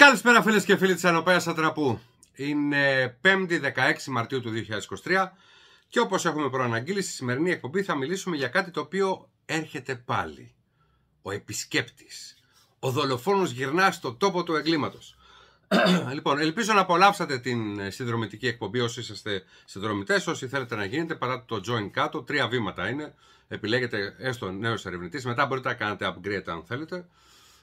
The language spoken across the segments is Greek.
Καλησπέρα φίλες και φίλοι της Ανοπέας Ατραπού. Είναι 5η 16 Μαρτίου του 2023 και όπως έχουμε προαναγγείλει στη σημερινή εκπομπή θα μιλήσουμε για κάτι το οποίο έρχεται πάλι. Ο επισκέπτης. Ο δολοφόνος γυρνά στο τόπο του εγκλήματος. λοιπόν, ελπίζω να απολαύσατε την συνδρομητική εκπομπή όσοι είσαστε συνδρομητές, όσοι θέλετε να γίνετε παρά το join κάτω. Τρία βήματα είναι. Επιλέγετε έστω νέος ερευνητής. Μετά μπορείτε να κάνετε upgrade αν θέλετε.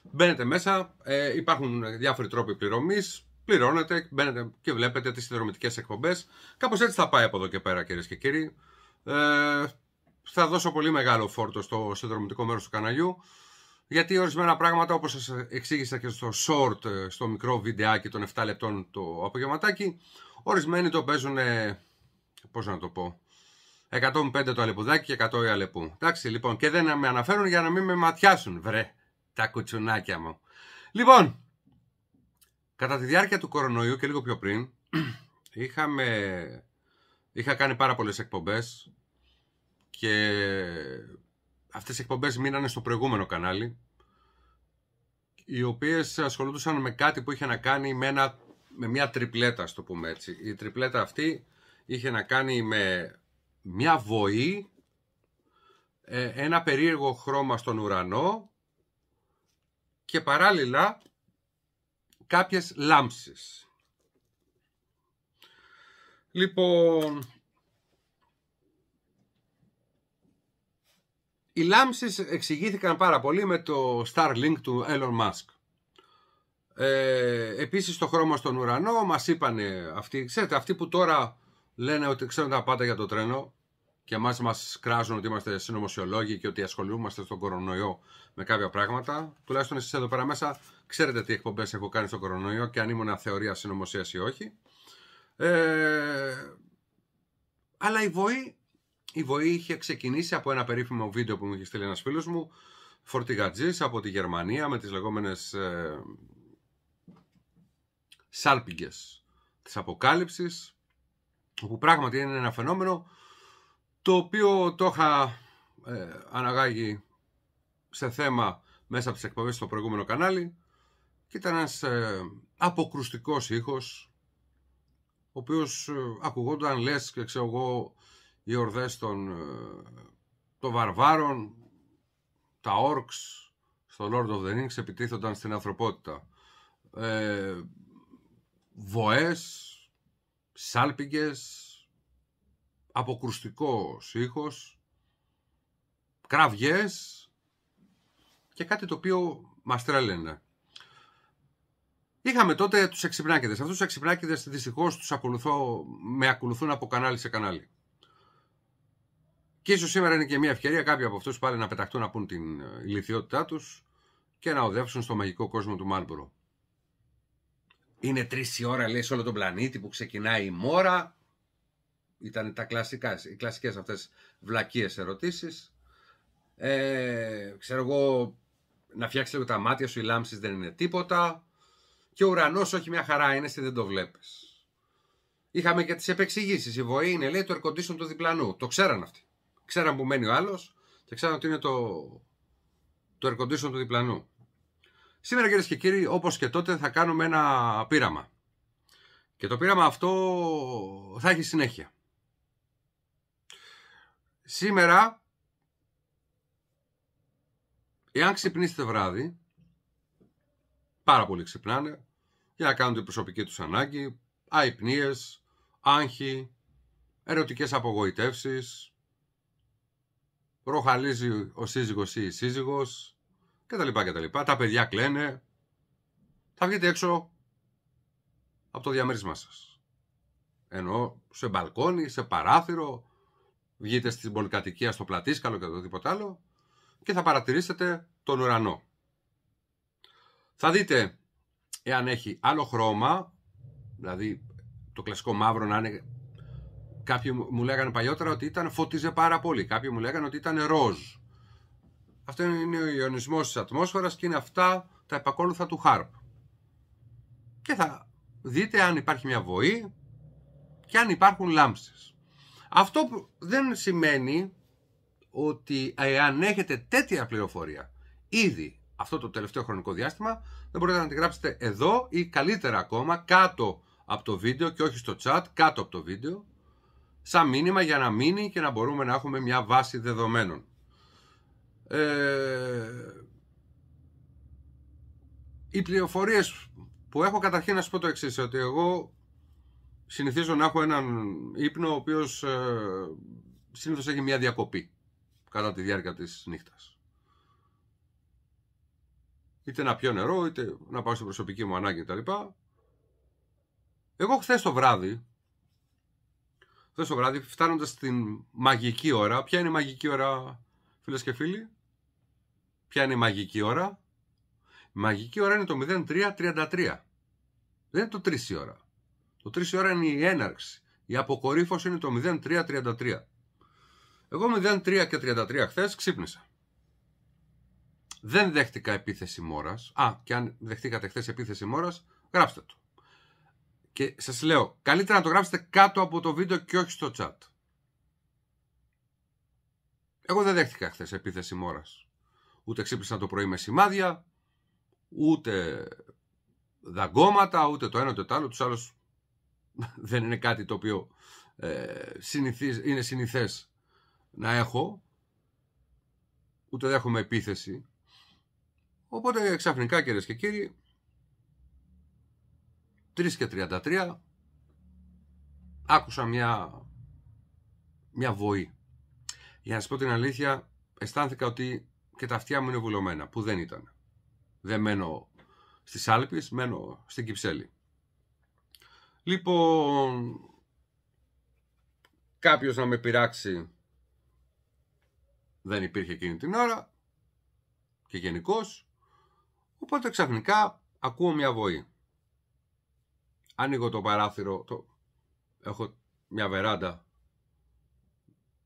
Μπαίνετε μέσα, ε, υπάρχουν διάφοροι τρόποι πληρωμής. Πληρώνετε, μπαίνετε και βλέπετε τις συνδρομητικές εκπομπές. Κάπως έτσι θα πάει από εδώ και πέρα, κυρίες και κύριοι. Ε, θα δώσω πολύ μεγάλο φόρτο στο συνδρομητικό μέρος του καναλιού. Γιατί ορισμένα πράγματα, όπως σας εξήγησα και στο short, ε, στο μικρό βιντεάκι των 7 λεπτών το απογευματάκι, ορισμένοι το παίζουν. Ε, Πώς να το πω. 105 το αλεπουδάκι και 100 η αλεπού. Εντάξει, λοιπόν, και δεν με αναφέρουν για να μην με ματιάσουν, βρε τα κοτσονάκια μου. Λοιπόν, κατά τη διάρκεια του κορονοϊού και λίγο πιο πριν, είχαμε, είχα κάνει πάρα πολλές εκπομπές και αυτές οι εκπομπές μείνανε στο προηγούμενο κανάλι, οι οποίες ασχολούνταν με κάτι που είχε να κάνει με, μια τριπλέτα, στο πούμε έτσι. Η τριπλέτα αυτή είχε να κάνει με μια βοή, ε, ένα περίεργο χρώμα στον ουρανό και παράλληλα κάποιες λάμψεις. Λοιπόν, οι λάμψεις εξηγήθηκαν πάρα πολύ με το Starlink του Elon Musk. Ε, επίσης το χρώμα στον ουρανό μας είπανε αυτοί, ξέρετε, αυτοί που τώρα λένε ότι ξέρουν τα πάντα για το τρένο, και εμάς μας κράζουν ότι είμαστε συνωμοσιολόγοι και ότι ασχολούμαστε στον κορονοϊό με κάποια πράγματα. Τουλάχιστον εσείς εδώ πέρα μέσα ξέρετε τι εκπομπές έχω κάνει στον κορονοϊό και αν ήμουν θεωρία συνωμοσίας ή όχι. Ε, αλλά η βοή, η βοή είχε ξεκινήσει από ένα περίφημο βίντεο που μου είχε στείλει ένας φίλος μου, φορτηγατζής από τη Γερμανία με τις λεγόμενες ε, σάλπιγγες της αποκάλυψης, όπου πράγματι είναι ένα φαινόμενο το οποίο το είχα ε, αναγάγει σε θέμα μέσα από τις εκπομπές στο προηγούμενο κανάλι και ήταν ένας ε, αποκρουστικός ήχος ο οποίος ε, ακουγόταν λες και ξέρω εγώ οι ορδές των, ε, των βαρβάρων τα όρξ στο Lord of the Rings επιτίθονταν στην ανθρωπότητα ε, βοές, σάλπιγγες αποκρουστικός ήχος, κραυγές και κάτι το οποίο μας τρέλαινε. Είχαμε τότε τους εξυπνάκηδες. Αυτούς τους εξυπνάκηδες δυστυχώς τους ακολουθώ, με ακολουθούν από κανάλι σε κανάλι. Και ίσως σήμερα είναι και μια ευκαιρία κάποιοι από αυτούς πάλι να πεταχτούν να πούν την ε, ηλικιότητά τους και να οδεύσουν στο μαγικό κόσμο του Μάλμπουρο. Είναι τρεις η ώρα λέει σε όλο τον πλανήτη που ξεκινάει η μόρα ήταν τα κλασικά, οι κλασικές αυτές βλακίες ερωτήσεις. Ε, ξέρω εγώ, να φτιάξεις λίγο τα μάτια σου, οι λάμψεις δεν είναι τίποτα. Και ο ουρανός όχι μια χαρά είναι, εσύ δεν το βλέπεις. Είχαμε και τις επεξηγήσεις. Η βοή είναι, λέει, το air του διπλανού. Το ξέραν αυτοί. Ξέραν που μένει ο άλλος και ξέραν ότι είναι το, το air του διπλανού. Σήμερα κυρίες και κύριοι, όπως και τότε, θα κάνουμε ένα πείραμα. Και το πείραμα αυτό θα έχει συνέχεια. Σήμερα, εάν ξυπνήσετε βράδυ, πάρα πολύ ξυπνάνε για να κάνουν την προσωπική τους ανάγκη, αϊπνίες, άγχη, ερωτικές απογοητεύσεις, ροχαλίζει ο σύζυγος ή η σύζυγος, κτλ. κτλ. Τα παιδιά κλαίνε, θα βγείτε έξω από το διαμέρισμά σας. Ενώ σε μπαλκόνι, σε παράθυρο, βγείτε στην πολυκατοικία στο πλατήσκαλο και οτιδήποτε άλλο και θα παρατηρήσετε τον ουρανό. Θα δείτε εάν έχει άλλο χρώμα, δηλαδή το κλασικό μαύρο να είναι... Κάποιοι μου λέγανε παλιότερα ότι ήταν φωτίζε πάρα πολύ, κάποιοι μου λέγανε ότι ήταν ροζ. Αυτό είναι ο ιονισμός της ατμόσφαιρας και είναι αυτά τα επακόλουθα του ΧΑΡΠ. Και θα δείτε αν υπάρχει μια βοή και αν υπάρχουν λάμψεις. Αυτό δεν σημαίνει ότι εάν έχετε τέτοια πληροφορία ήδη αυτό το τελευταίο χρονικό διάστημα, δεν μπορείτε να τη γράψετε εδώ ή καλύτερα ακόμα κάτω από το βίντεο και όχι στο chat, κάτω από το βίντεο, σαν μήνυμα για να μείνει και να μπορούμε να έχουμε μια βάση δεδομένων. Ε, οι πληροφορίες που έχω καταρχήν να σου πω το εξής, ότι εγώ συνηθίζω να έχω έναν ύπνο ο οποίος ε, έχει μια διακοπή κατά τη διάρκεια της νύχτας. Είτε να πιω νερό, είτε να πάω στην προσωπική μου ανάγκη κτλ. Εγώ χθες το βράδυ, χθες το βράδυ φτάνοντας στην μαγική ώρα, ποια είναι η μαγική ώρα φίλες και φίλοι, ποια είναι η μαγική ώρα, η μαγική ώρα είναι το 0333, δεν είναι το 3 η ώρα. Το 3 ώρα είναι η έναρξη. Η αποκορύφωση είναι το 0-3-33. Εγώ 03 και 33 χθες ξύπνησα. Δεν δέχτηκα επίθεση μόρας. Α, και αν δεχτήκατε χθες επίθεση μόρας, γράψτε το. Και σας λέω, καλύτερα να το γράψετε κάτω από το βίντεο και όχι στο chat. Εγώ δεν δέχτηκα χθες επίθεση μόρας. Ούτε ξύπνησα το πρωί με σημάδια, ούτε δαγκώματα, ούτε το ένα ούτε το άλλο. Τους άλλους δεν είναι κάτι το οποίο ε, είναι συνηθές να έχω ούτε δέχομαι επίθεση οπότε ξαφνικά κυρίες και κύριοι 3 και 33 άκουσα μια μια βοή για να σας πω την αλήθεια αισθάνθηκα ότι και τα αυτιά μου είναι βουλωμένα που δεν ήταν δεν μένω στις Άλπεις μένω στην Κυψέλη Λοιπόν, κάποιος να με πειράξει δεν υπήρχε εκείνη την ώρα και γενικώς. Οπότε ξαφνικά ακούω μια βοή. Ανοίγω το παράθυρο, το... έχω μια βεράντα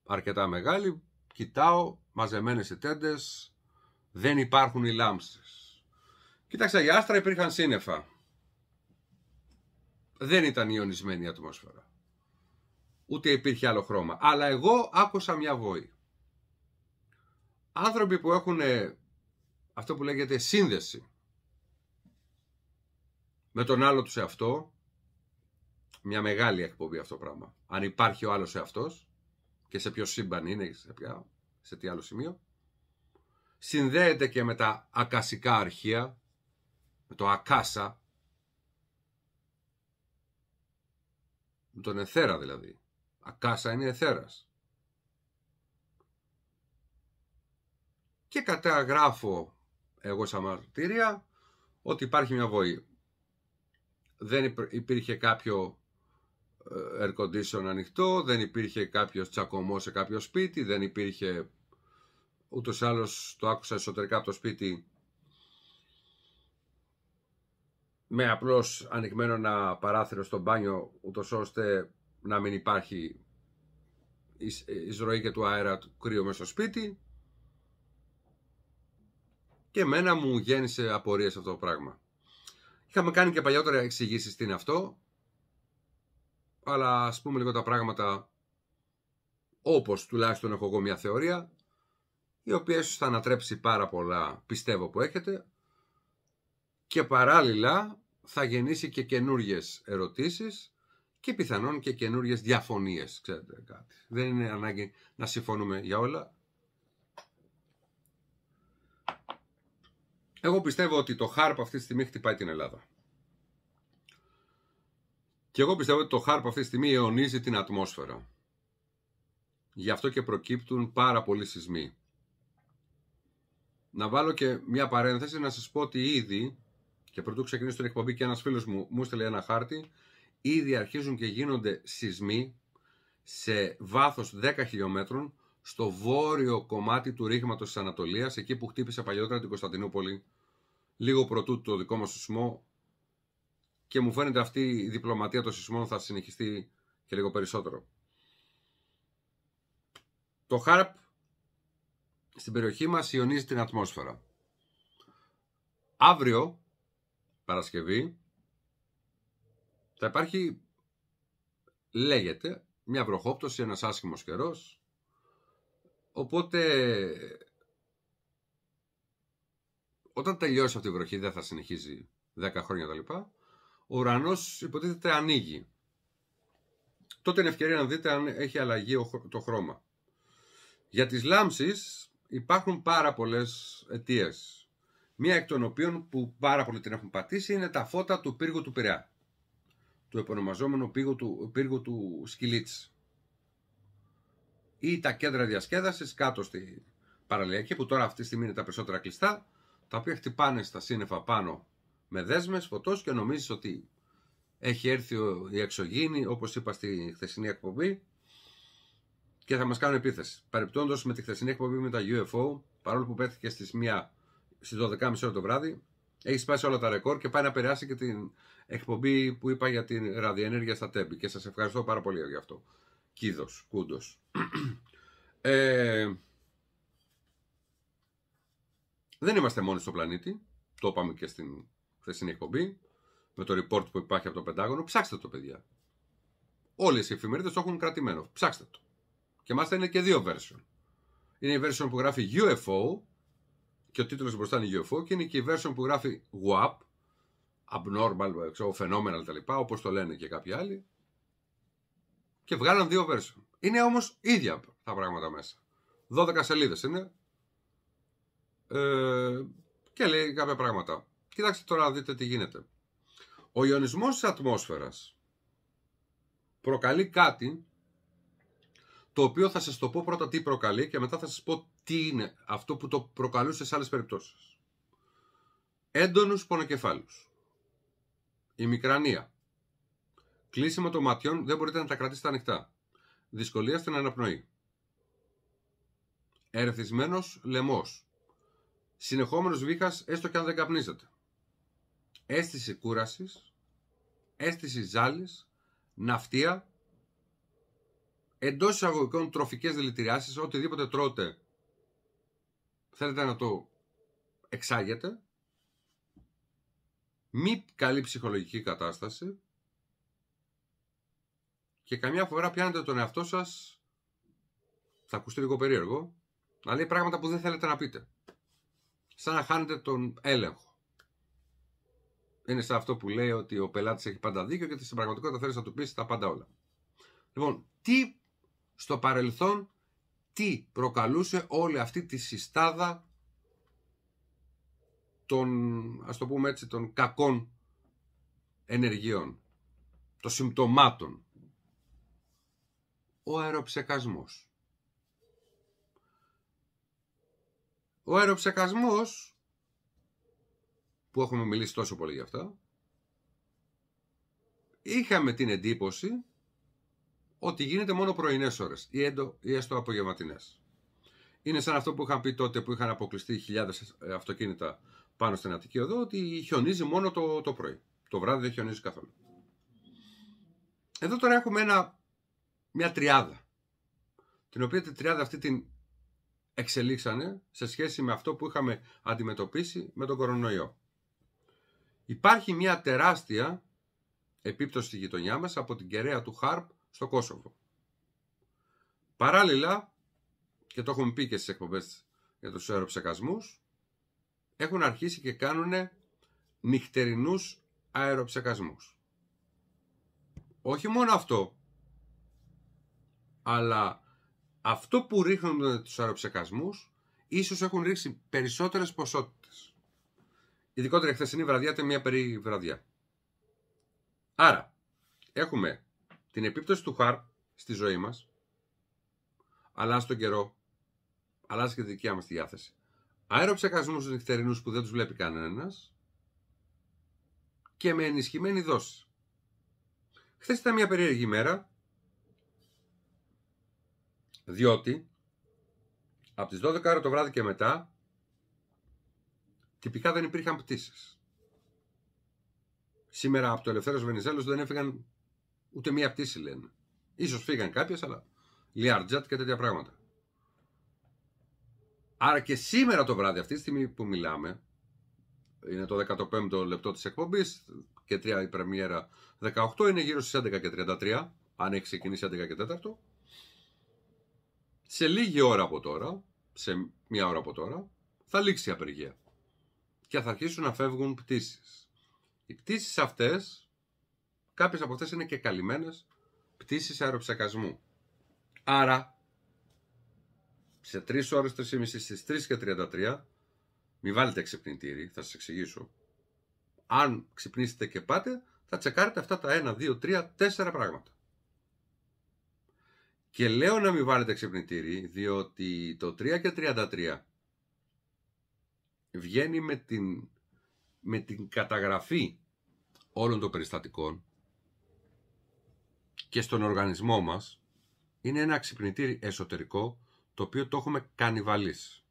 αρκετά μεγάλη, κοιτάω μαζεμένες οι τέντες, δεν υπάρχουν οι λάμψες. Κοίταξα για άστρα υπήρχαν σύννεφα δεν ήταν ιονισμένη η ατμόσφαιρα. Ούτε υπήρχε άλλο χρώμα. Αλλά εγώ άκουσα μια βόη. Άνθρωποι που έχουν ε, αυτό που λέγεται σύνδεση με τον άλλο τους εαυτό, μια μεγάλη εκπομπή αυτό το πράγμα. Αν υπάρχει ο άλλος εαυτός και σε ποιο σύμπαν είναι, σε, ποια, σε τι άλλο σημείο, συνδέεται και με τα ακασικά αρχεία, με το ακάσα, Με τον εθέρα δηλαδή. Ακάσα είναι εθέρας. Και καταγράφω εγώ σαν μαρτυρία ότι υπάρχει μια βοή. Δεν υπήρχε κάποιο ε, air condition ανοιχτό, δεν υπήρχε κάποιος τσακωμός σε κάποιο σπίτι, δεν υπήρχε ούτως ή άλλως το άκουσα εσωτερικά από το σπίτι με απλώς ανοιχμένο ένα παράθυρο στο μπάνιο ούτως ώστε να μην υπάρχει εισρωή και του αέρα του κρύο μέσα στο σπίτι και εμένα μου γέννησε απορίες αυτό το πράγμα. Είχαμε κάνει και παλιότερα εξηγήσεις τι είναι αυτό αλλά ας πούμε λίγο τα πράγματα όπως τουλάχιστον έχω εγώ μια θεωρία η οποία ίσως θα ανατρέψει πάρα πολλά πιστεύω που έχετε και παράλληλα θα γεννήσει και καινούριε ερωτήσεις και πιθανόν και καινούριε διαφωνίες, ξέρετε κάτι. Δεν είναι ανάγκη να συμφωνούμε για όλα. Εγώ πιστεύω ότι το ΧΑΡΠ αυτή τη στιγμή χτυπάει την Ελλάδα. Και εγώ πιστεύω ότι το ΧΑΡΠ αυτή τη στιγμή αιωνίζει την ατμόσφαιρα. Γι' αυτό και προκύπτουν πάρα πολλοί σεισμοί. Να βάλω και μια παρένθεση να σας πω ότι ήδη και πρωτού ξεκινήσω την εκπομπή και ένας φίλος μου μου έστειλε ένα χάρτη. Ήδη αρχίζουν και γίνονται σεισμοί σε βάθος 10 χιλιόμετρων στο βόρειο κομμάτι του ρήγματος της Ανατολίας, εκεί που χτύπησε παλιότερα την Κωνσταντινούπολη, λίγο πρωτού το δικό μας σεισμό και μου φαίνεται αυτή η διπλωματία των σεισμών θα συνεχιστεί και λίγο περισσότερο. Το ΧΑΡΠ στην περιοχή μας ιονίζει την ατμόσφαιρα. Αύριο Παρασκευή θα υπάρχει, λέγεται, μια βροχόπτωση, ένας άσχημος καιρός. Οπότε, όταν τελειώσει αυτή η βροχή, δεν θα συνεχίζει 10 χρόνια τα λοιπά, ο ουρανός υποτίθεται ανοίγει. Τότε είναι ευκαιρία να δείτε αν έχει αλλαγή το χρώμα. Για τις λάμψεις υπάρχουν πάρα πολλές αιτίες Μία εκ των οποίων που πάρα πολύ την έχουν πατήσει είναι τα φώτα του πύργου του Πειραιά. Του επωνομαζόμενου πύργου του, πύργου του Σκυλίτς. Ή τα κέντρα διασκέδασης κάτω στη παραλιακή που τώρα αυτή τη στιγμή είναι τα περισσότερα κλειστά τα οποία χτυπάνε στα σύννεφα πάνω με δέσμες φωτός και νομίζεις ότι έχει έρθει η εξωγήινη όπως είπα στη χθεσινή εκπομπή και θα μας κάνουν επίθεση. Παρεπτόντως με τη χθεσινή εκπομπή με τα UFO παρόλο που πέθηκε στις μία στις 12.30 το βράδυ. Έχει σπάσει όλα τα ρεκόρ και πάει να περάσει και την εκπομπή που είπα για την ραδιενέργεια στα τέμπη. Και σας ευχαριστώ πάρα πολύ για αυτό. Κίδος, κούντος. ε, δεν είμαστε μόνοι στο πλανήτη. Το είπαμε και στην χθεσινή εκπομπή. Με το report που υπάρχει από το Πεντάγωνο. Ψάξτε το, παιδιά. Όλες οι εφημερίδες το έχουν κρατημένο. Ψάξτε το. Και μάλιστα είναι και δύο version. Είναι η version που γράφει UFO και ο τίτλος μπροστά είναι UFO και είναι και η version που γράφει WAP, abnormal, φαινόμενα, τα λοιπά, Όπως το λένε και κάποιοι άλλοι. Και βγάλαν δύο version. Είναι όμως ίδια τα πράγματα μέσα. 12 σελίδες είναι. Ε, και λέει κάποια πράγματα. Κοιτάξτε τώρα να δείτε τι γίνεται. Ο ιονισμός της ατμόσφαιρας προκαλεί κάτι το οποίο θα σας το πω πρώτα τι προκαλεί και μετά θα σας πω τι είναι αυτό που το προκαλούσε σε άλλες περιπτώσεις. Έντονους πονοκεφάλους. Η μικρανία. Κλείσιμο των ματιών δεν μπορείτε να τα κρατήσετε ανοιχτά. Δυσκολία στην αναπνοή. Ερεθισμένος λαιμός. Συνεχόμενος βήχας έστω και αν δεν καπνίζετε. Αίσθηση κούρασης. Αίσθηση ζάλης. Ναυτία εντός εισαγωγικών τροφικές δηλητηριάσεις, οτιδήποτε τρώτε θέλετε να το εξάγετε. Μη καλή ψυχολογική κατάσταση. Και καμιά φορά πιάνετε τον εαυτό σας, θα ακούσετε λίγο περίεργο, να λέει πράγματα που δεν θέλετε να πείτε. Σαν να χάνετε τον έλεγχο. Είναι σαν αυτό που λέει ότι ο πελάτης έχει πάντα δίκιο και στην πραγματικότητα θέλεις να του πεις τα πάντα όλα. Λοιπόν, τι στο παρελθόν τι προκαλούσε όλη αυτή τη συστάδα των, ας το πούμε έτσι, των κακών ενεργειών, των συμπτωμάτων. Ο αεροψεκασμός. Ο αεροψεκασμός, που έχουμε μιλήσει τόσο πολύ γι' αυτό, είχαμε την εντύπωση ότι γίνεται μόνο πρωινές ώρες ή, ή έστω απογευματινές. Είναι σαν αυτό που είχαν πει τότε που είχαν αποκλειστεί χιλιάδες ε, αυτοκίνητα πάνω στην Αττική Οδό, ότι χιονίζει μόνο το, το πρωί. Το βράδυ δεν χιονίζει καθόλου. Εδώ τώρα έχουμε ένα, μια τριάδα, την οποία την τριάδα αυτή την εξελίξανε σε σχέση με αυτό που είχαμε αντιμετωπίσει με τον κορονοϊό. Υπάρχει μια τεράστια επίπτωση στη γειτονιά μας από την κεραία του Χαρπ στο Κόσοβο. Παράλληλα, και το έχουμε πει και στις εκπομπές για τους αεροψεκασμούς, έχουν αρχίσει και κάνουν νυχτερινούς αεροψεκασμούς. Όχι μόνο αυτό, αλλά αυτό που ρίχνουν τους αεροψεκασμούς, ίσως έχουν ρίξει περισσότερες ποσότητες. Ειδικότερα η χθεσινή βραδιά ήταν μια περί βραδιά. Άρα, έχουμε την επίπτωση του χαρ στη ζωή μας, αλλάζει τον καιρό, αλλάζει και τη δικιά μας τη διάθεση. Αεροψεκασμούς νυχτερινούς που δεν τους βλέπει κανένας και με ενισχυμένη δόση. Χθες ήταν μια περίεργη μέρα, διότι από τις 12 το βράδυ και μετά τυπικά δεν υπήρχαν πτήσεις. Σήμερα από το Ελευθέρος Βενιζέλος δεν έφυγαν Ούτε μία πτήση λένε. Ίσως φύγαν κάποιες, αλλά Λιάρτζατ και τέτοια πράγματα. Άρα και σήμερα το βράδυ, αυτή τη στιγμή που μιλάμε, είναι το 15ο λεπτό της εκπομπής και 3 η πρεμιέρα 18, είναι γύρω στις 11 και 33, αν έχει ξεκινήσει 11 Σε λίγη ώρα από τώρα, σε μία ώρα από τώρα, θα λήξει η απεργία και θα αρχίσουν να φεύγουν πτήσεις. Οι πτήσεις αυτές. Κάποιες από αυτές είναι και καλυμμένες πτήσεις αεροψεκασμού. Άρα, σε 3 ώρε, 3,5 στι 3 και 33, μην βάλετε ξυπνητήρι, θα σας εξηγήσω. Αν ξυπνήσετε και πάτε, θα τσεκάρετε αυτά τα 1, 2, 3, 4 πράγματα. Και λέω να μην βάλετε ξυπνητήρι, διότι το 3 και 33 βγαίνει με την, με την καταγραφή όλων των περιστατικών και στον οργανισμό μας είναι ένα ξυπνητήρι εσωτερικό το οποίο το έχουμε κανιβαλίσει.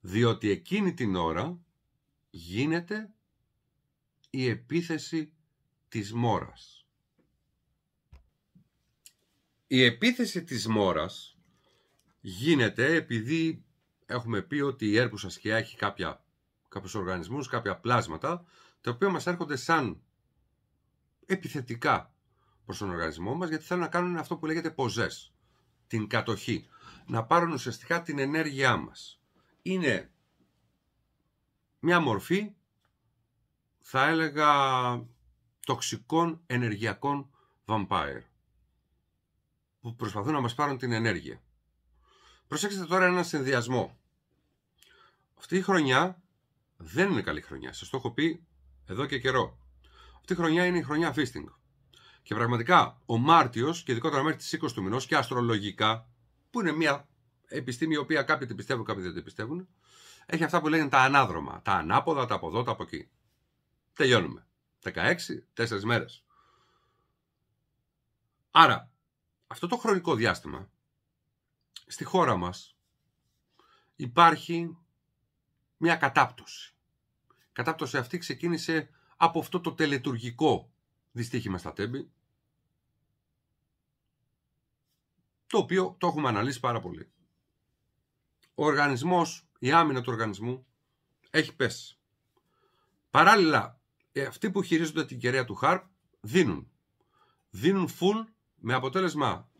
Διότι εκείνη την ώρα γίνεται η επίθεση της μόρας. Η επίθεση της μόρας γίνεται επειδή έχουμε πει ότι η έρπουσα σκιά έχει κάποια, κάποιους οργανισμούς, κάποια πλάσματα, τα οποία μας έρχονται σαν επιθετικά στον οργανισμό μας γιατί θέλουν να κάνουν αυτό που λέγεται ποζές, την κατοχή, να πάρουν ουσιαστικά την ενέργειά μας. Είναι μια μορφή, θα έλεγα, τοξικών ενεργειακών vampire που προσπαθούν να μας πάρουν την ενέργεια. Προσέξτε τώρα ένα συνδυασμό. Αυτή η χρονιά δεν είναι καλή χρονιά. Σας το έχω πει εδώ και καιρό. Αυτή η χρονιά είναι η χρονιά fisting. Και πραγματικά ο Μάρτιος, και ειδικότερα μέχρι τις 20 του μηνός και αστρολογικά, που είναι μια επιστήμη η οποία κάποιοι την πιστεύουν, κάποιοι δεν την πιστεύουν, έχει αυτά που λένε τα ανάδρομα. Τα ανάποδα, τα από εδώ, τα από εκεί. Τελειώνουμε. 16, 4 μέρες. Άρα, αυτό το χρονικό διάστημα στη χώρα μας υπάρχει μια κατάπτωση. Η κατάπτωση αυτή ξεκίνησε από αυτό το τελετουργικό δυστύχημα στα τέμπη, το οποίο το έχουμε αναλύσει πάρα πολύ. Ο οργανισμός, η άμυνα του οργανισμού έχει πέσει. Παράλληλα, ε, αυτοί που χειρίζονται την κεραία του ΧΑΡΠ δίνουν. Δίνουν φουλ με αποτέλεσμα.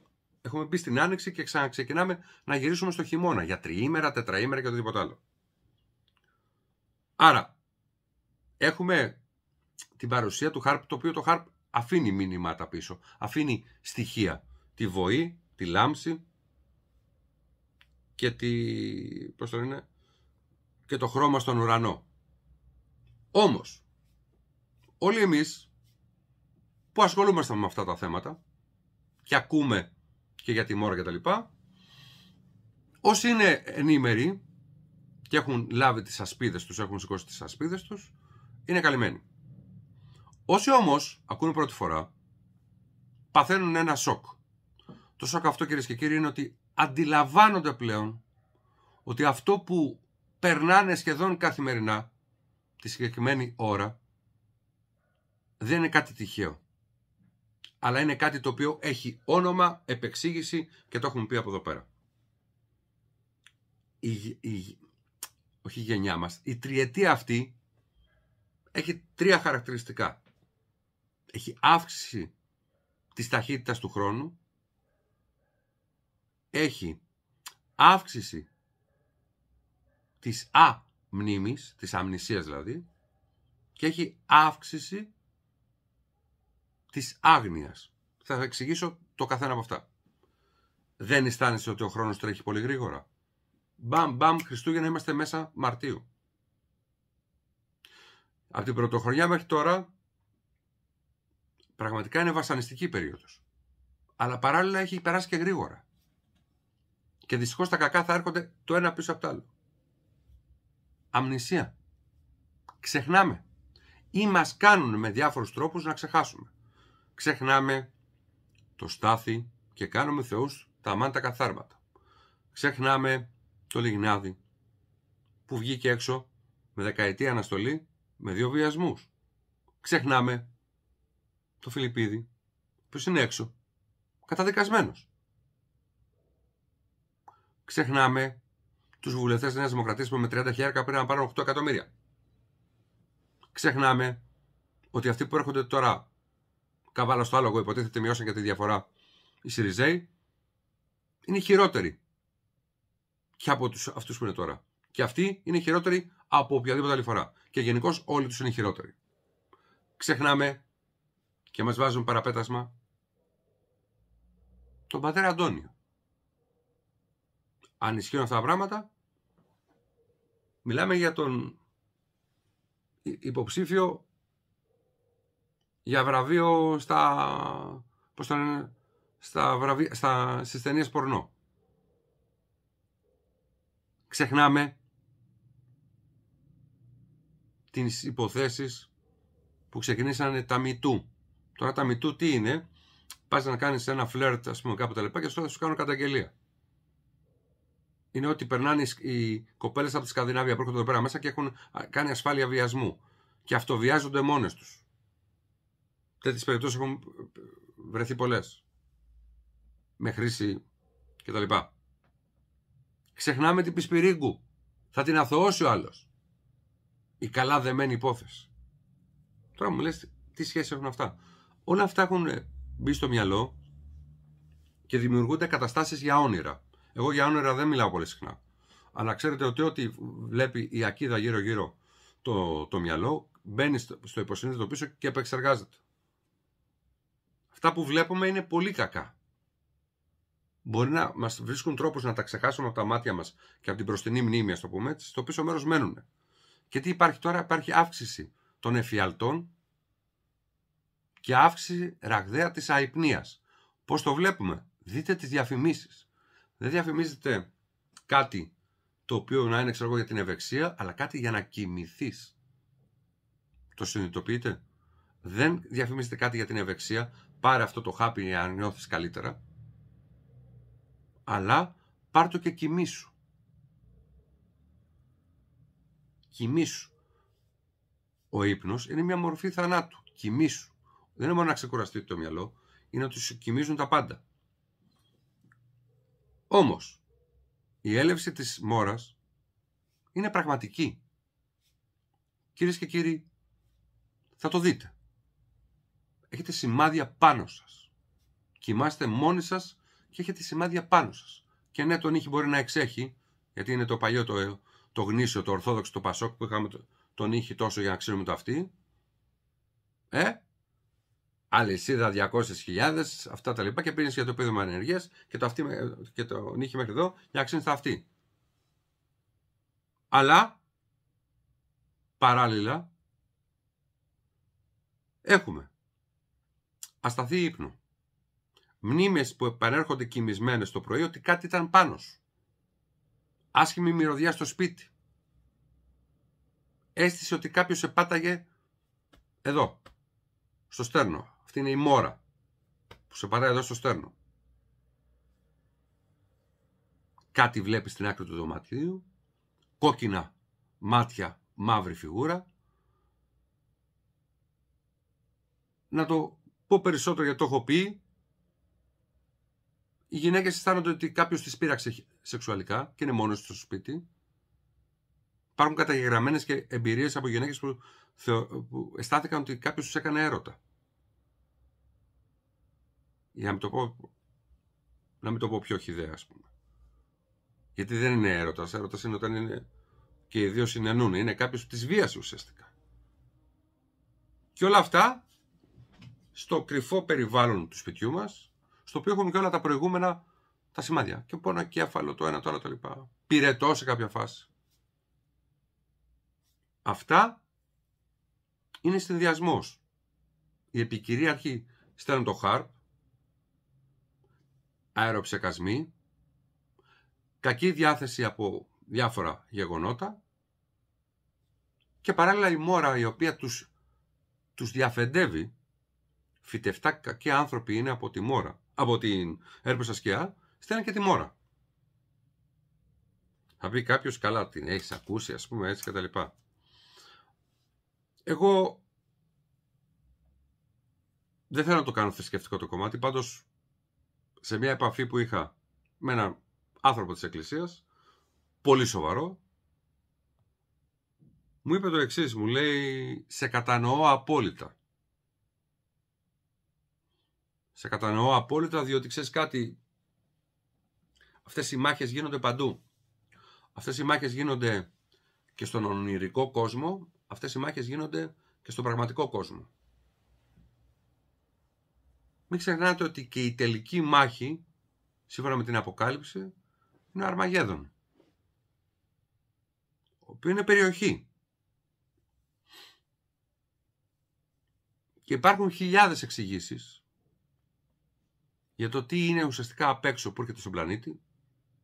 Έχουμε μπει στην άνοιξη και ξαναξεκινάμε να γυρίσουμε στο χειμώνα για τριήμερα, τετραήμερα και οτιδήποτε άλλο. Άρα, έχουμε την παρουσία του ΧΑΡΠ, το οποίο το ΧΑΡΠ αφήνει μήνυματα πίσω, αφήνει στοιχεία. Τη βοή, τη λάμψη και, τη, πώς το και το χρώμα στον ουρανό. Όμως, όλοι εμείς που ασχολούμαστε με αυτά τα θέματα και ακούμε και για τη μόρα και τα λοιπά, όσοι είναι ενήμεροι και έχουν λάβει τις ασπίδες τους, έχουν σηκώσει τις ασπίδες τους, είναι καλυμμένοι. Όσοι όμως ακούνε πρώτη φορά, παθαίνουν ένα σοκ. Το σοκ αυτό κυρίες και κύριοι είναι ότι αντιλαμβάνονται πλέον ότι αυτό που περνάνε σχεδόν καθημερινά τη συγκεκριμένη ώρα δεν είναι κάτι τυχαίο. Αλλά είναι κάτι το οποίο έχει όνομα, επεξήγηση και το έχουμε πει από εδώ πέρα. όχι γενιά μας, η τριετία αυτή έχει τρία χαρακτηριστικά έχει αύξηση της ταχύτητας του χρόνου, έχει αύξηση της αμνήμης, της αμνησίας δηλαδή, και έχει αύξηση της άγνοιας. Θα εξηγήσω το καθένα από αυτά. Δεν αισθάνεσαι ότι ο χρόνος τρέχει πολύ γρήγορα. Μπαμ, μπαμ, Χριστούγεννα είμαστε μέσα Μαρτίου. Από την πρωτοχρονιά μέχρι τώρα Πραγματικά είναι βασανιστική περίοδος. Αλλά παράλληλα έχει περάσει και γρήγορα. Και δυστυχώς τα κακά θα έρχονται το ένα πίσω από το άλλο. Αμνησία. Ξεχνάμε. Ή μας κάνουν με διάφορους τρόπους να ξεχάσουμε. Ξεχνάμε το στάθι και κάνουμε θεούς τα μάντα καθάρματα. Ξεχνάμε το λιγνάδι που βγήκε έξω με δεκαετία αναστολή με δύο βιασμούς. Ξεχνάμε το Φιλιππίδη, που είναι έξω, καταδικασμένος. Ξεχνάμε τους βουλευτές Νέας Δημοκρατίας που με 30 χιλιάρικα πρέπει να πάρουν 8 εκατομμύρια. Ξεχνάμε ότι αυτοί που έρχονται τώρα καβάλα στο άλογο υποτίθεται μειώσαν και τη διαφορά οι Σιριζέοι είναι χειρότεροι και από τους, αυτούς που είναι τώρα. Και αυτοί είναι χειρότεροι από οποιαδήποτε άλλη φορά. Και γενικώς όλοι τους είναι χειρότεροι. Ξεχνάμε και μας βάζουν παραπέτασμα τον πατέρα Αντώνιο. Αν ισχύουν αυτά τα πράγματα, μιλάμε για τον υποψήφιο για βραβείο στα, πώς το στα, στα, στις ταινίες πορνό. Ξεχνάμε τις υποθέσεις που ξεκινήσανε τα μητού. Τώρα τα μητού τι είναι, πας να κάνεις ένα φλερτ, ας πούμε, κάπου τα λεπτά και στο σου κάνω καταγγελία. Είναι ότι περνάνε οι κοπέλες από τη Σκανδινάβια που έρχονται εδώ πέρα μέσα και έχουν κάνει ασφάλεια βιασμού. Και αυτοβιάζονται μόνες τους. Τέτοιες περιπτώσεις έχουν ε, βρεθεί πολλές. Με χρήση κτλ. Ξεχνάμε την πισπυρίγκου. Θα την αθωώσει ο άλλος. Η καλά δεμένη υπόθεση. Τώρα μου λες τι σχέση έχουν αυτά. Όλα αυτά έχουν μπει στο μυαλό και δημιουργούνται καταστάσεις για όνειρα. Εγώ για όνειρα δεν μιλάω πολύ συχνά. Αλλά ξέρετε ότι ό,τι βλέπει η ακίδα γύρω-γύρω το, το μυαλό μπαίνει στο, στο υποσυνείδητο πίσω και επεξεργάζεται. Αυτά που βλέπουμε είναι πολύ κακά. Μπορεί να μας βρίσκουν τρόπους να τα ξεχάσουμε από τα μάτια μας και από την προστινή μνήμη, ας το πούμε έτσι, στο πίσω μέρος μένουν. Και τι υπάρχει τώρα, υπάρχει αύξηση των εφιαλτών και αύξηση ραγδαία της αϊπνίας. Πώς το βλέπουμε. Δείτε τις διαφημίσεις. Δεν διαφημίζετε κάτι το οποίο να είναι ξέρω για την ευεξία, αλλά κάτι για να κοιμηθείς. Το συνειδητοποιείτε. Δεν διαφημίζεται κάτι για την ευεξία. Πάρε αυτό το χάπι για να νιώθεις καλύτερα. Αλλά πάρ το και κοιμήσου. Κοιμήσου. Ο ύπνος είναι μια μορφή θανάτου. Κοιμήσου δεν είναι μόνο να ξεκουραστείτε το μυαλό, είναι ότι του κοιμίζουν τα πάντα. Όμως, η έλευση της μόρας είναι πραγματική. Κυρίες και κύριοι, θα το δείτε. Έχετε σημάδια πάνω σας. Κοιμάστε μόνοι σας και έχετε σημάδια πάνω σας. Και ναι, τον ήχη μπορεί να εξέχει, γιατί είναι το παλιό το, το γνήσιο, το ορθόδοξο, το πασόκ που είχαμε τον ήχη τόσο για να ξέρουμε το αυτή. Ε, αλυσίδα 200.000, αυτά τα λοιπά και πήρε για το επίδομα ενεργεία και το, αυτή, και το νύχι μέχρι εδώ για τα αυτή. Αλλά παράλληλα έχουμε ασταθή ύπνο. Μνήμες που επανέρχονται κοιμισμένες το πρωί ότι κάτι ήταν πάνω σου. Άσχημη μυρωδιά στο σπίτι. Αίσθηση ότι κάποιος επάταγε εδώ, στο στέρνο. Αυτή είναι η μόρα που σε πατάει εδώ στο στέρνο. Κάτι βλέπεις στην άκρη του δωματίου, κόκκινα μάτια, μαύρη φιγούρα. Να το πω περισσότερο γιατί το έχω πει. Οι γυναίκες αισθάνονται ότι κάποιος τις πείραξε σεξουαλικά και είναι μόνος στο σπίτι. Υπάρχουν καταγεγραμμένες και εμπειρίες από γυναίκες που, θεω... που αισθάνθηκαν ότι κάποιος τους έκανε έρωτα για να μην το πω, να μην το πω πιο χιδέα, ας πούμε. Γιατί δεν είναι έρωτας. Έρωτας είναι όταν είναι και οι δύο συνενούν. Είναι κάποιος της βίας ουσιαστικά. Και όλα αυτά στο κρυφό περιβάλλον του σπιτιού μας, στο οποίο έχουν και όλα τα προηγούμενα τα σημάδια. Και πόνα κέφαλο, το ένα, το άλλο, το λοιπά. Πυρετό σε κάποια φάση. Αυτά είναι συνδυασμός. Η επικυρίαρχη στέλνουν το χάρπ, αεροψεκασμοί, κακή διάθεση από διάφορα γεγονότα και παράλληλα η μόρα η οποία τους, τους διαφεντεύει, φυτευτά κακοί άνθρωποι είναι από τη μόρα, από την έρπεσα σκιά, στέλνει και τη μόρα. Θα πει κάποιος καλά, την έχεις ακούσει, ας πούμε έτσι και τα λοιπά. Εγώ δεν θέλω να το κάνω θρησκευτικό το κομμάτι, πάντως σε μια επαφή που είχα με έναν άνθρωπο της εκκλησίας, πολύ σοβαρό, μου είπε το εξής μου λέει, σε κατανοώ απόλυτα. Σε κατανοώ απόλυτα διότι ξέρεις κάτι, αυτές οι μάχες γίνονται παντού. Αυτές οι μάχες γίνονται και στον ονειρικό κόσμο, αυτές οι μάχες γίνονται και στον πραγματικό κόσμο. Μην ξεχνάτε ότι και η τελική μάχη, σύμφωνα με την Αποκάλυψη, είναι ο Αρμαγέδων. Ο οποίος είναι περιοχή. Και υπάρχουν χιλιάδες εξηγήσεις για το τι είναι ουσιαστικά απ' έξω που έρχεται στον πλανήτη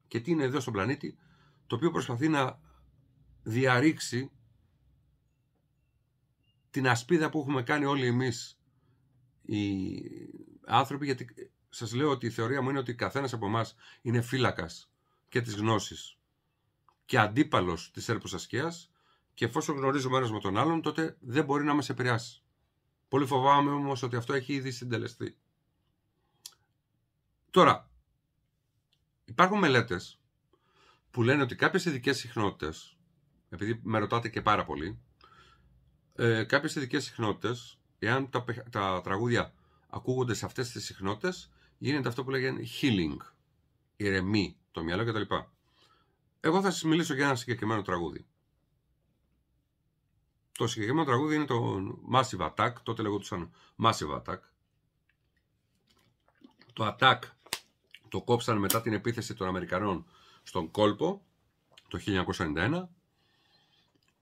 και τι είναι εδώ στον πλανήτη, το οποίο προσπαθεί να διαρρήξει την ασπίδα που έχουμε κάνει όλοι εμείς οι άνθρωποι, γιατί σας λέω ότι η θεωρία μου είναι ότι καθένας από εμάς είναι φύλακας και της γνώσης και αντίπαλος της έρπου και εφόσον γνωρίζουμε ένα με τον άλλον, τότε δεν μπορεί να μας επηρεάσει. Πολύ φοβάμαι όμως ότι αυτό έχει ήδη συντελεστεί. Τώρα, υπάρχουν μελέτες που λένε ότι κάποιες ειδικές συχνότητες, επειδή με ρωτάτε και πάρα πολύ, ε, κάποιες ειδικές συχνότητες, εάν τα, τα τραγούδια ακούγονται σε αυτές τις συχνότητες γίνεται αυτό που λέγεται healing, ηρεμή το μυαλό κτλ. Εγώ θα σας μιλήσω για ένα συγκεκριμένο τραγούδι. Το συγκεκριμένο τραγούδι είναι το Massive Attack, τότε λεγόντουσαν Massive Attack. Το Attack το κόψαν μετά την επίθεση των Αμερικανών στον κόλπο το 1991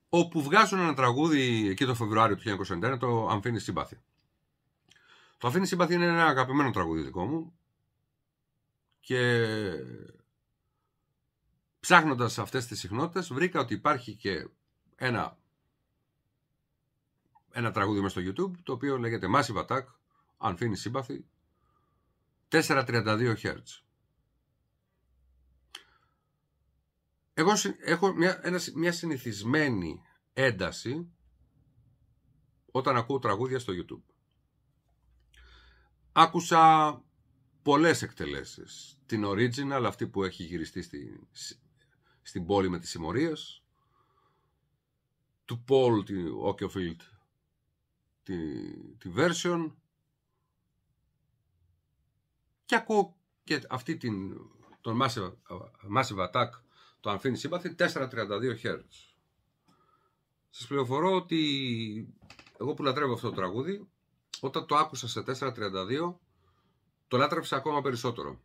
όπου βγάζουν ένα τραγούδι εκεί το Φεβρουάριο του 1991 το Αμφίνη Συμπάθη. Το Αφήνει Σύμπαθη είναι ένα αγαπημένο τραγούδι δικό μου και ψάχνοντας αυτές τις συχνότητες βρήκα ότι υπάρχει και ένα, ένα τραγούδι μέσα στο YouTube το οποίο λέγεται Massive Attack, αν φύνει σύμπαθη, 432 Hz. Εγώ έχω μια, ένα, μια συνηθισμένη ένταση όταν ακούω τραγούδια στο YouTube. Άκουσα πολλές εκτελέσεις. Την original, αυτή που έχει γυριστεί στη, στην πόλη με τις συμμορίες. Του Paul, τη Okeofield, τη, τη version. Και ακούω και αυτή την, τον massive, massive Attack, το Unfinished Sympathy, 432 Hz. Σας πληροφορώ ότι εγώ που λατρεύω αυτό το τραγούδι, όταν το άκουσα σε 4.32, το λάτρεψα ακόμα περισσότερο.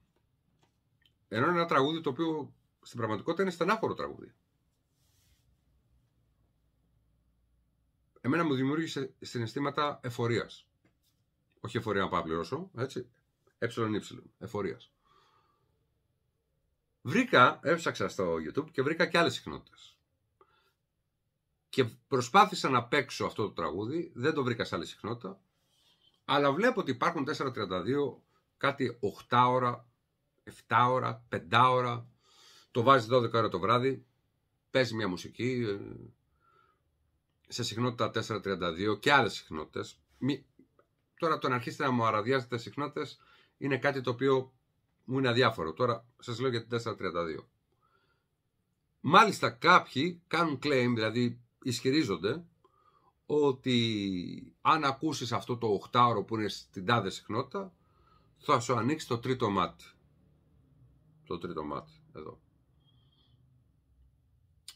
Ενώ είναι ένα τραγούδι το οποίο στην πραγματικότητα είναι στενάχωρο τραγούδι. Εμένα μου δημιούργησε συναισθήματα εφορίας. Όχι εφορία να πάω πληρώσω, έτσι. Εψιλον ύψιλον, ε, εφορίας. Βρήκα, έψαξα στο YouTube και βρήκα και άλλες συχνότητες. Και προσπάθησα να παίξω αυτό το τραγούδι, δεν το βρήκα σε άλλη συχνότητα. Αλλά βλέπω ότι υπάρχουν 4.32, κάτι 8 ώρα, 7 ώρα, 5 ώρα. Το βάζεις 12 ώρα το βράδυ, παίζει μια μουσική ε, σε συχνότητα 4.32 και άλλες συχνότητες. Τώρα το να αρχίσετε να μου αραδιάζετε συχνότητες είναι κάτι το οποίο μου είναι αδιάφορο. Τώρα σας λέω για την 4.32. Μάλιστα κάποιοι κάνουν claim, δηλαδή ισχυρίζονται ότι αν ακούσεις αυτό το οχτάωρο που είναι στην τάδε συχνότητα, θα σου ανοίξει το τρίτο μάτι. Το τρίτο μάτι, εδώ.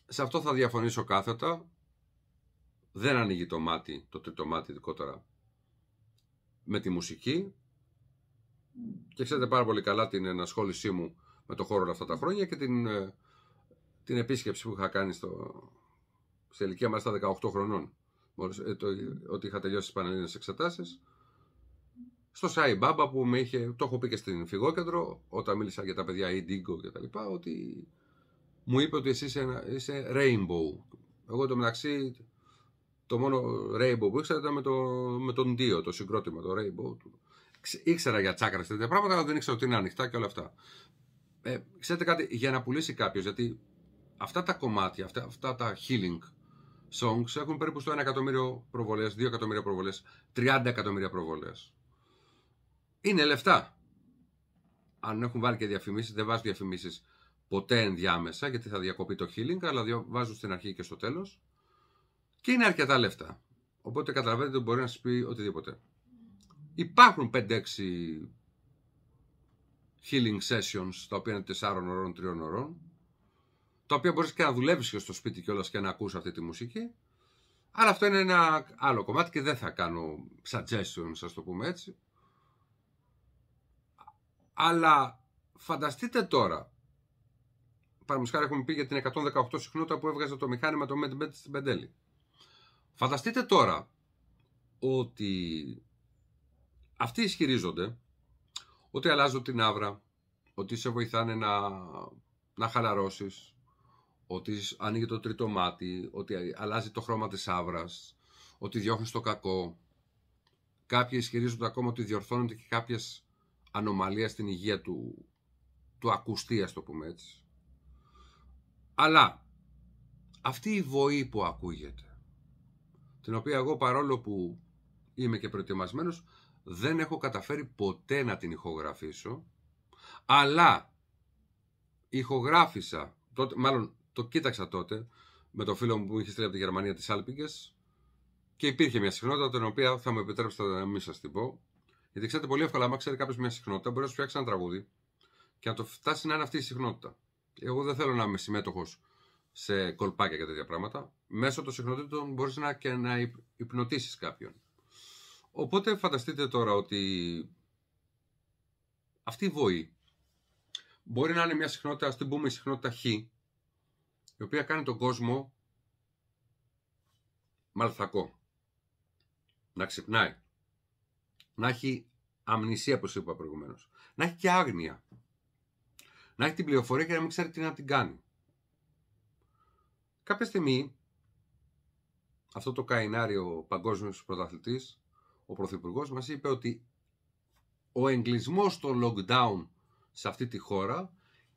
Σε αυτό θα διαφωνήσω κάθετα. Δεν ανοίγει το μάτι, το τρίτο μάτι ειδικότερα, με τη μουσική. Και ξέρετε πάρα πολύ καλά την ενασχόλησή μου με το χώρο αυτά τα χρόνια και την, ε, την επίσκεψη που είχα κάνει στο, σε ηλικία μας στα 18 χρονών. Ε, ότι είχα τελειώσει τις Πανελλήνες εξετάσεις στο Σάι Μπάμπα που με είχε, το έχω πει και στην Φυγόκεντρο όταν μίλησα για τα παιδιά Ιντίγκο και τα λοιπά ότι μου είπε ότι εσύ είσαι, Rainbow εγώ το μεταξύ το μόνο Rainbow που ήξερα ήταν με, το, με τον Dio, το συγκρότημα, το Rainbow του. Ήξερα για τσάκρα και τέτοια πράγματα, αλλά δεν ήξερα ότι είναι ανοιχτά και όλα αυτά. Ε, ξέρετε κάτι, για να πουλήσει κάποιος, γιατί αυτά τα κομμάτια, αυτά, αυτά τα healing songs έχουν περίπου στο 1 εκατομμύριο προβολές, 2 εκατομμύρια προβολές, 30 εκατομμύρια προβολές. Είναι λεφτά. Αν έχουν βάλει και διαφημίσεις, δεν βάζουν διαφημίσεις ποτέ ενδιάμεσα, γιατί θα διακοπεί το healing, αλλά βάζουν στην αρχή και στο τέλος. Και είναι αρκετά λεφτά. Οπότε καταλαβαίνετε ότι μπορεί να σας πει οτιδήποτε. Υπάρχουν 5-6 healing sessions, τα οποία είναι 4 ωρών, 3 ωρών, τα οποία μπορείς και να δουλεύεις και στο σπίτι κιόλας και να ακούς αυτή τη μουσική. Αλλά αυτό είναι ένα άλλο κομμάτι και δεν θα κάνω suggestion, ας το πούμε έτσι. Αλλά φανταστείτε τώρα, χάρη έχουμε πει για την 118 συχνότητα που έβγαζε το μηχάνημα το MedMed στην Πεντέλη. Φανταστείτε τώρα ότι αυτοί ισχυρίζονται ότι αλλάζουν την άβρα, ότι σε βοηθάνε να, να χαλαρώσεις, ότι ανοίγει το τρίτο μάτι, ότι αλλάζει το χρώμα της άβρας, ότι διώχνει το κακό. Κάποιοι ισχυρίζονται ακόμα ότι διορθώνονται και κάποιες ανομαλίες στην υγεία του, του ακουστή, ας το πούμε έτσι. Αλλά αυτή η βοή που ακούγεται, την οποία εγώ παρόλο που είμαι και προετοιμασμένος, δεν έχω καταφέρει ποτέ να την ηχογραφήσω, αλλά ηχογράφησα, τότε, μάλλον το κοίταξα τότε με το φίλο μου που είχε στείλει από τη Γερμανία τις Άλπικε και υπήρχε μια συχνότητα την οποία θα μου επιτρέψετε να μην σας την πω. Γιατί ξέρετε πολύ εύκολα, άμα ξέρει κάποιος μια συχνότητα, μπορεί να σου φτιάξει ένα τραγούδι και να το φτάσει να είναι αυτή η συχνότητα. Εγώ δεν θέλω να είμαι συμμέτοχος σε κολπάκια και τέτοια πράγματα. Μέσω των συχνοτήτων μπορείς να και να υπνοτήσεις κάποιον. Οπότε φανταστείτε τώρα ότι αυτή η βοή μπορεί να είναι μια συχνότητα, ας την πούμε η συχνότητα Χ, η οποία κάνει τον κόσμο μαλθακό. Να ξυπνάει. Να έχει αμνησία, όπως είπα προηγουμένως. Να έχει και άγνοια. Να έχει την πληροφορία και να μην ξέρει τι να την κάνει. Κάποια στιγμή, αυτό το καϊνάριο παγκόσμιος πρωταθλητής, ο Πρωθυπουργός μας είπε ότι ο εγκλισμός των lockdown σε αυτή τη χώρα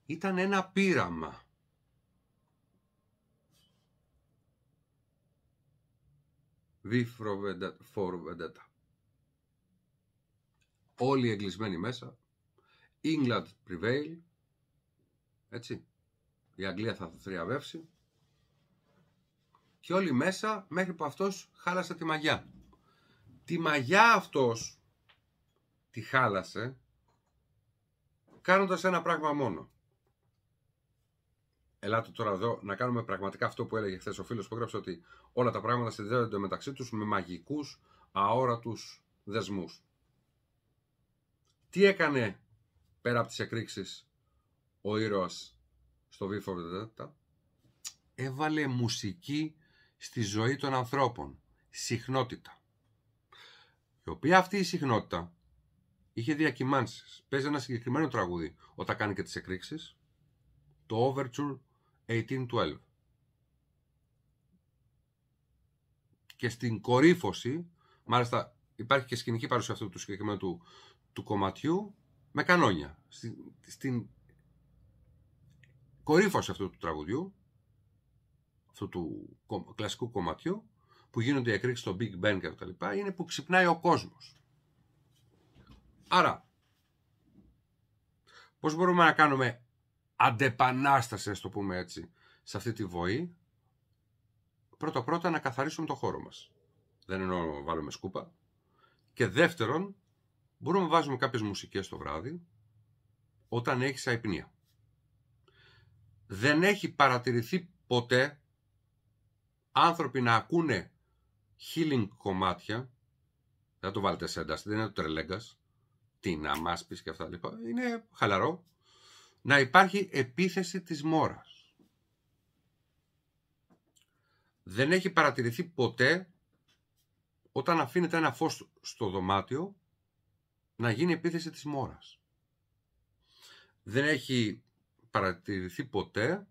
ήταν ένα πείραμα. V for Όλοι εγκλεισμένοι μέσα. England prevail. Έτσι. Η Αγγλία θα θριαβεύσει. Και όλοι μέσα μέχρι που αυτός χάλασε τη μαγιά. Τη μαγιά αυτός τη χάλασε κάνοντας ένα πράγμα μόνο ελάτε τώρα εδώ να κάνουμε πραγματικά αυτό που έλεγε χθες ο φίλος που έγραψε ότι όλα τα πράγματα συνδέονται μεταξύ τους με μαγικούς, αόρατους δεσμούς. Τι έκανε πέρα από τις εκρήξεις ο ήρωας στο V4 Έβαλε μουσική στη ζωή των ανθρώπων. Συχνότητα. Η οποία αυτή η συχνότητα είχε διακυμάνσεις. Παίζει ένα συγκεκριμένο τραγούδι όταν κάνει και Το Overture 1812. Και στην κορύφωση, μάλιστα υπάρχει και σκηνική παρουσία αυτού του συγκεκριμένου του, του κομματιού, με κανόνια. Στην, στην κορύφωση αυτού του τραγουδιού, αυτού του κλασικού κομματιού, που γίνονται οι εκρήξεις στο Big Bang και τα λοιπά, είναι που ξυπνάει ο κόσμος. Άρα, πώς μπορούμε να κάνουμε αντεπανάστασης, ας το πούμε έτσι, σε αυτή τη βοή, πρώτα-πρώτα να καθαρίσουμε το χώρο μας. Δεν εννοώ να βάλουμε σκούπα. Και δεύτερον, μπορούμε να βάζουμε κάποιες μουσικές το βράδυ, όταν έχεις αϊπνία. Δεν έχει παρατηρηθεί ποτέ άνθρωποι να ακούνε healing κομμάτια, δεν το βάλετε σε ένταση, δεν είναι το τρελέγκας, τι να μας πεις και αυτά λοιπά, είναι χαλαρό, να υπάρχει επίθεση της μόρας. Δεν έχει παρατηρηθεί ποτέ όταν αφήνεται ένα φως στο δωμάτιο να γίνει επίθεση της μόρας. Δεν έχει παρατηρηθεί ποτέ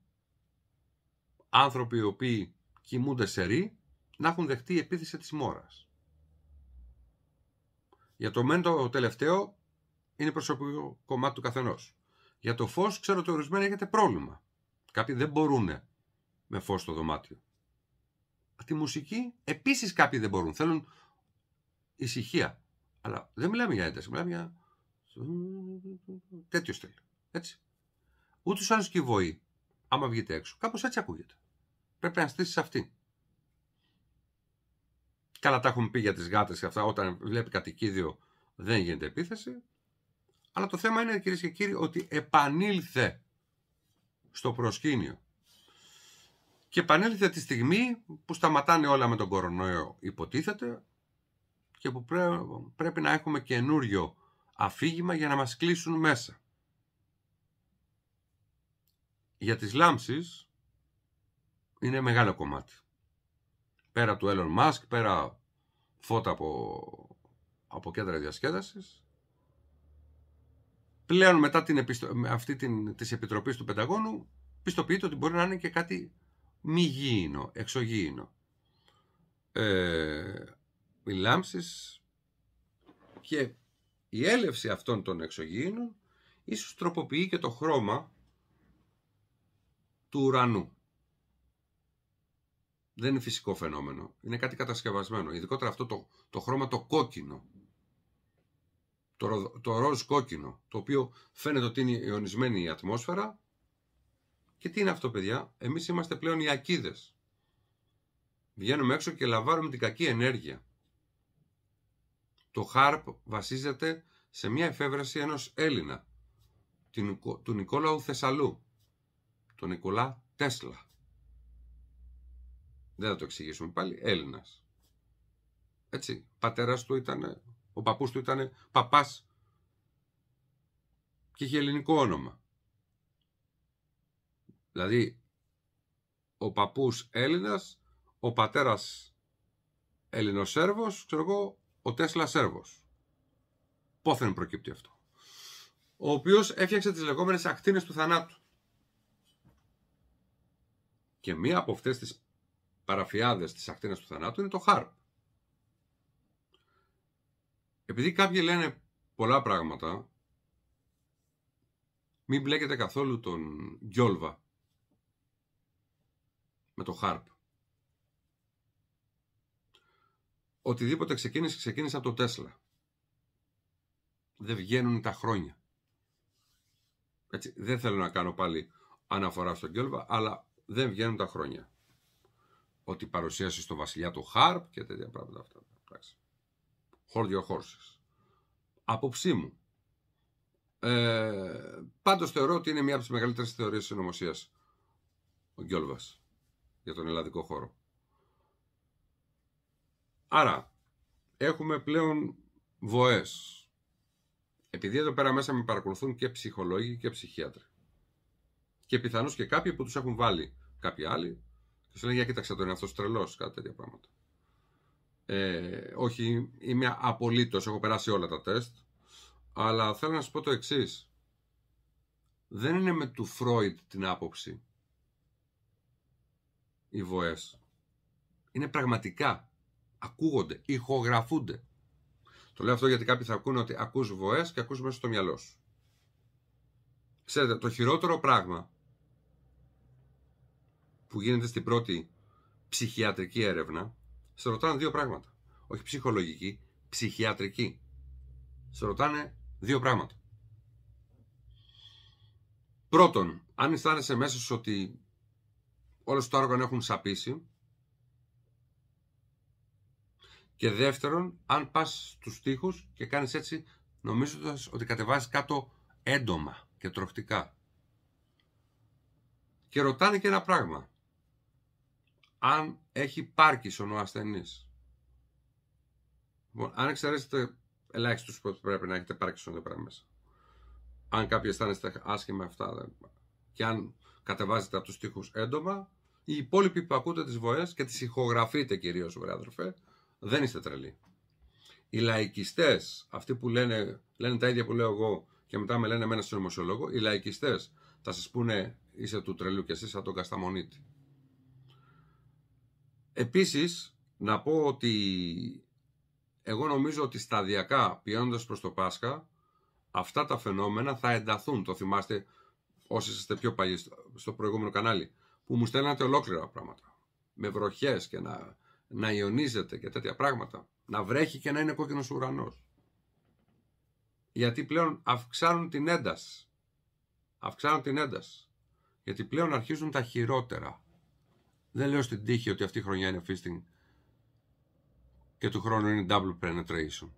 άνθρωποι οι οποίοι κοιμούνται σε ρή να έχουν δεχτεί επίθεση της μόρας. Για το μέντο το τελευταίο είναι προσωπικό κομμάτι του καθενός. Για το φως ξέρω ότι ορισμένα έχετε πρόβλημα. Κάποιοι δεν μπορούν με φως στο δωμάτιο. Τη μουσική επίσης κάποιοι δεν μπορούν. Θέλουν ησυχία. Αλλά δεν μιλάμε για ένταση, μιλάμε για. τέτοιο στυλ. Έτσι. Ούτως ή άλλως και η βοή, άμα βγείτε έξω, κάπως έτσι ακούγεται. Πρέπει να στήσεις αυτή. Καλά τα έχουμε πει για τις γάτες και αυτά. Όταν βλέπει κατοικίδιο δεν γίνεται επίθεση. Αλλά το θέμα είναι κυρίες και κύριοι ότι επανήλθε στο προσκήνιο. Και επανήλθε τη στιγμή που σταματάνε όλα με τον κορονοϊό υποτίθεται και που πρέπει να έχουμε καινούριο αφήγημα για να μας κλείσουν μέσα. Για τις λάμψεις είναι μεγάλο κομμάτι. Πέρα του Elon Musk, πέρα φώτα από, από κέντρα διασκέδασης, Πλέον μετά την αυτή την... της Επιτροπής του Πενταγώνου πιστοποιείται ότι μπορεί να είναι και κάτι μη γήινο, εξωγήινο. Ε, οι λάμψεις και η έλευση αυτών των εξωγήινων ίσως τροποποιεί και το χρώμα του ουρανού. Δεν είναι φυσικό φαινόμενο. Είναι κάτι κατασκευασμένο. Ειδικότερα αυτό το, το χρώμα το κόκκινο το, το ροζ κόκκινο, το οποίο φαίνεται ότι είναι ιονισμένη η ατμόσφαιρα. Και τι είναι αυτό, παιδιά, εμείς είμαστε πλέον οι ακίδες. Βγαίνουμε έξω και λαμβάνουμε την κακή ενέργεια. Το ΧΑΡΠ βασίζεται σε μια εφεύρεση ενός Έλληνα, του Νικόλαου Θεσσαλού, τον Νικολά Τέσλα. Δεν θα το εξηγήσουμε πάλι, Έλληνας. Έτσι, πατέρας του ήταν ο παππούς του ήταν παπάς και είχε ελληνικό όνομα. Δηλαδή, ο παππούς Έλληνας, ο πατέρας Ελληνοσέρβος, ξέρω εγώ, ο Τέσλα Σέρβος. Πόθεν προκύπτει αυτό. Ο οποίος έφτιαξε τις λεγόμενες ακτίνες του θανάτου. Και μία από αυτές τις παραφιάδες της ακτίνας του θανάτου είναι το χάρ. Επειδή κάποιοι λένε πολλά πράγματα, μην μπλέκετε καθόλου τον Γιόλβα με το Χάρπ. Οτιδήποτε ξεκίνησε, ξεκίνησε από το Τέσλα. Δεν βγαίνουν τα χρόνια. Έτσι, δεν θέλω να κάνω πάλι αναφορά στον Γιόλβα αλλά δεν βγαίνουν τα χρόνια. Ότι παρουσίασε στο βασιλιά του Χάρπ και τέτοια πράγματα αυτά. Εντάξει. Hold your horses. Απόψή μου. Ε, Πάντως θεωρώ ότι είναι μία από τις μεγαλύτερες θεωρίες της συνωμοσίας. Ο Γκιόλβας. Για τον ελλαδικό χώρο. Άρα, έχουμε πλέον βοές. Επειδή εδώ πέρα μέσα με παρακολουθούν και ψυχολόγοι και ψυχίατροι. Και πιθανώς και κάποιοι που τους έχουν βάλει κάποιοι άλλοι. Και λένε, για κοίταξε τον εαυτό σου τρελός, κάτι τέτοια πράγματα. Ε, όχι, είμαι απολύτως, έχω περάσει όλα τα τεστ. Αλλά θέλω να σας πω το εξής. Δεν είναι με του Φρόιντ την άποψη οι βοές. Είναι πραγματικά. Ακούγονται, ηχογραφούνται. Το λέω αυτό γιατί κάποιοι θα ακούνε ότι ακούς βοές και ακούς μέσα στο μυαλό σου. Ξέρετε, το χειρότερο πράγμα που γίνεται στην πρώτη ψυχιατρική έρευνα σε ρωτάνε δύο πράγματα. Όχι ψυχολογική, ψυχιατρική. Σε ρωτάνε δύο πράγματα. Πρώτον, αν αισθάνεσαι μέσα σου ότι όλες τα όργανα έχουν σαπίσει. Και δεύτερον, αν πας στους τοίχους και κάνεις έτσι νομίζοντας ότι κατεβάζεις κάτω έντομα και τροχτικά. Και ρωτάνε και ένα πράγμα. Αν έχει πάρκισον ο ασθενής. Λοιπόν, αν εξαιρέσετε ελάχιστο που πρέπει να έχετε πάρκισον εδώ πέρα μέσα. Αν κάποιοι αισθάνεστε άσχημα αυτά και αν κατεβάζετε από τους τοίχου έντομα, οι υπόλοιποι που ακούτε τις βοές και τις ηχογραφείτε κυρίως, βρε αδερφέ, δεν είστε τρελοί. Οι λαϊκιστές, αυτοί που λένε, λένε τα ίδια που λέω εγώ και μετά με λένε εμένα στον νομοσιολόγο, οι λαϊκιστές θα σας πούνε είσαι του τρελού και εσύ σαν τον Κασταμονίτη. Επίσης, να πω ότι εγώ νομίζω ότι σταδιακά πηγαίνοντας προς το Πάσχα, αυτά τα φαινόμενα θα ενταθούν. Το θυμάστε όσοι είστε πιο παλιοί στο προηγούμενο κανάλι, που μου στέλνατε ολόκληρα πράγματα. Με βροχές και να, να ιονίζεται και τέτοια πράγματα. Να βρέχει και να είναι κόκκινος ουρανός. Γιατί πλέον αυξάνουν την ένταση. Αυξάνουν την ένταση. Γιατί πλέον αρχίζουν τα χειρότερα. Δεν λέω στην τύχη ότι αυτή η χρονιά είναι fisting και του χρόνου είναι double penetration.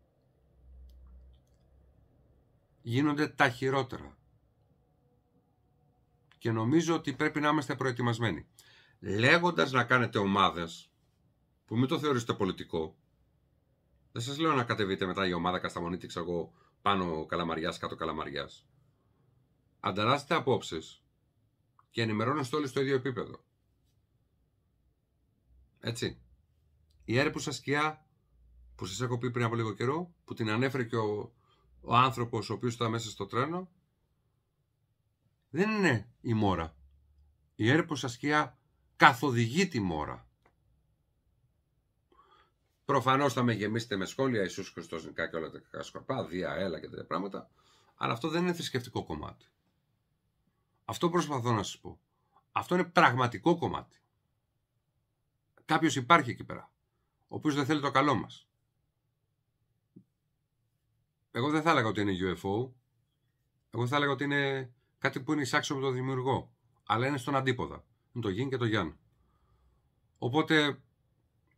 Γίνονται τα χειρότερα. Και νομίζω ότι πρέπει να είμαστε προετοιμασμένοι. Λέγοντας να κάνετε ομάδες, που μην το θεωρήσετε πολιτικό, δεν σας λέω να κατεβείτε μετά η ομάδα Κασταμονίτη, ξέρω εγώ, πάνω καλαμαριάς, κάτω καλαμαριάς. Ανταλλάσσετε απόψεις και ενημερώνεστε όλοι στο ίδιο επίπεδο. Έτσι. Η έρπουσα σκιά που σας έχω πει πριν από λίγο καιρό, που την ανέφερε και ο, ο άνθρωπος ο οποίος ήταν μέσα στο τρένο, δεν είναι η μόρα. Η έρπουσα σκιά καθοδηγεί τη μόρα. Προφανώς θα με γεμίσετε με σχόλια, Ιησούς Χριστός νικά και όλα τα κακά σκορπά, Δία, Έλα και τέτοια πράγματα, αλλά αυτό δεν είναι θρησκευτικό κομμάτι. Αυτό προσπαθώ να σας πω. Αυτό είναι πραγματικό κομμάτι κάποιος υπάρχει εκεί πέρα, ο οποίος δεν θέλει το καλό μας. Εγώ δεν θα έλεγα ότι είναι UFO. Εγώ θα έλεγα ότι είναι κάτι που είναι εισάξιο από τον δημιουργό. Αλλά είναι στον αντίποδα. Είναι το γιν και το γιάν. Οπότε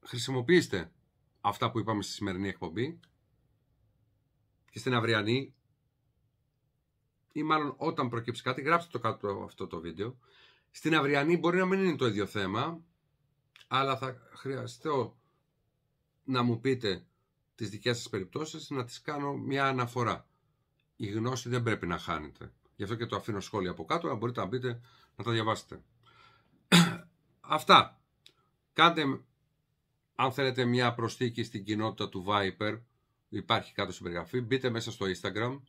χρησιμοποιήστε αυτά που είπαμε στη σημερινή εκπομπή και στην αυριανή ή μάλλον όταν προκύψει κάτι, γράψτε το κάτω αυτό το βίντεο. Στην αυριανή μπορεί να μην είναι το ίδιο θέμα, αλλά θα χρειαστώ να μου πείτε τις δικές σας περιπτώσεις να τις κάνω μια αναφορά. Η γνώση δεν πρέπει να χάνεται. Γι' αυτό και το αφήνω σχόλια από κάτω, να μπορείτε να μπείτε να τα διαβάσετε. Αυτά. Κάντε, αν θέλετε, μια προσθήκη στην κοινότητα του Viper, υπάρχει κάτω στην περιγραφή, μπείτε μέσα στο Instagram,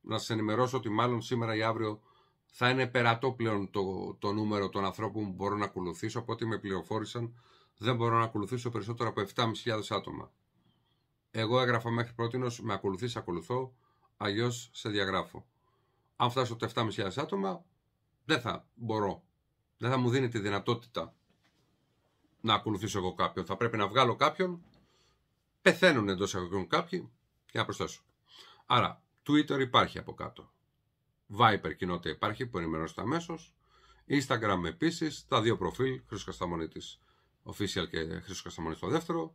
να σας ενημερώσω ότι μάλλον σήμερα ή αύριο θα είναι περατό πλέον το, το νούμερο των ανθρώπων που μπορώ να ακολουθήσω. Από ό,τι με πληροφόρησαν, δεν μπορώ να ακολουθήσω περισσότερο από 7.500 άτομα. Εγώ έγραφα μέχρι πρότινος, με ακολουθείς, ακολουθώ, αλλιώς σε διαγράφω. Αν φτάσω τα 7.500 άτομα, δεν θα μπορώ. Δεν θα μου δίνει τη δυνατότητα να ακολουθήσω εγώ κάποιον. Θα πρέπει να βγάλω κάποιον. Πεθαίνουν εντός εγωγικών κάποιοι και να προσθέσω. Άρα, Twitter υπάρχει από κάτω. Viper κοινότητα υπάρχει που ενημερώνεστε αμέσως. Instagram επίσης, τα δύο προφίλ, Χρήσου Κασταμονίτης Official και Χρήσου Κασταμονίτης το δεύτερο.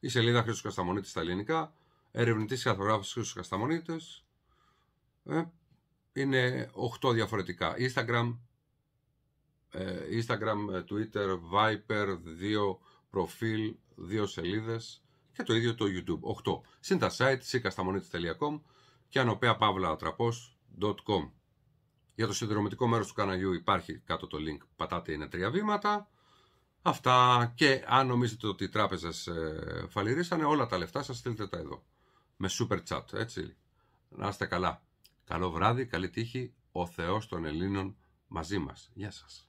Η σελίδα Χρήσου Κασταμονίτης στα ελληνικά. Ερευνητής και αθρογράφο Χρήσου Κασταμονίτης. Ε, είναι 8 διαφορετικά. Instagram, ε, Instagram, Twitter, Viper, δύο προφίλ, δύο σελίδες και το ίδιο το YouTube. 8. Συν τα site, sikastamonitis.com και ανωπέα παύλα τραπός για το συνδρομητικό μέρος του καναλιού υπάρχει κάτω το link, πατάτε είναι τρία βήματα. Αυτά και αν νομίζετε ότι οι τράπεζες ε, φαληρήσανε όλα τα λεφτά σας στείλτε τα εδώ. Με super chat, έτσι. Να είστε καλά. Καλό βράδυ, καλή τύχη. Ο Θεός των Ελλήνων μαζί μας. Γεια σας.